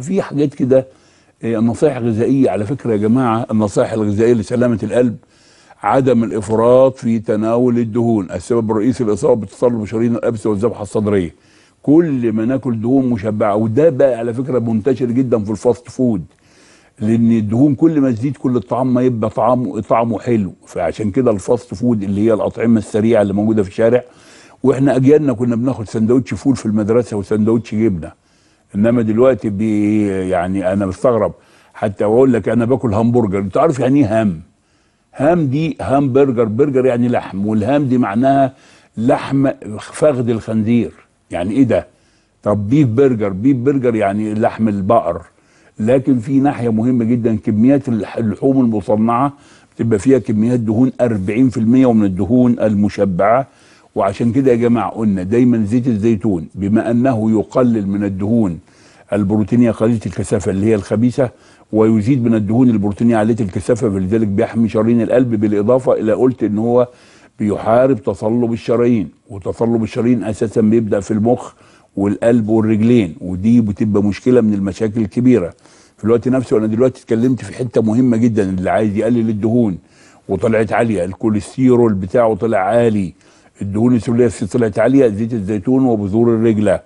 في حاجات كده آه، النصائح الغذائيه على فكره يا جماعه النصائح الغذائيه لسلامه القلب عدم الافراط في تناول الدهون السبب الرئيسي للاصابه بتصلب شرايين الابس والذبحه الصدريه كل ما ناكل دهون مشبعه وده بقى على فكره منتشر جدا في الفاست فود لان الدهون كل ما تزيد كل الطعام ما يبقى طعمه طعمه حلو فعشان كده الفاست فود اللي هي الاطعمه السريعه اللي موجوده في الشارع واحنا اجيالنا كنا بناخد سندوتش فول في المدرسه وسندوتش جبنه انما دلوقتي بي يعني انا مستغرب حتى واقول لك انا باكل همبرجر انت عارف يعني ايه هام هام دي همبرجر برجر يعني لحم والهام دي معناها لحم فخذ الخنزير يعني ايه ده طب بيف برجر بيف برجر يعني لحم البقر لكن في ناحيه مهمه جدا كميات اللحوم المصنعه بتبقى فيها كميات دهون 40% ومن الدهون المشبعه وعشان كده يا جماعه قلنا دايما زيت الزيتون بما انه يقلل من الدهون البروتينيه قليله الكثافه اللي هي الخبيثه ويزيد من الدهون البروتينيه عاليه الكثافه فلذلك بيحمي شرايين القلب بالاضافه الى قلت ان هو بيحارب تصلب الشرايين وتصلب الشرايين اساسا بيبدا في المخ والقلب والرجلين ودي بتبقى مشكله من المشاكل الكبيره في الوقت نفسه انا دلوقتي اتكلمت في حته مهمه جدا اللي عايز يقلل الدهون وطلعت عاليه الكوليسترول بتاعه طلع عالي الدهون السلبيه طلعت عاليه زيت الزيتون وبذور الرجله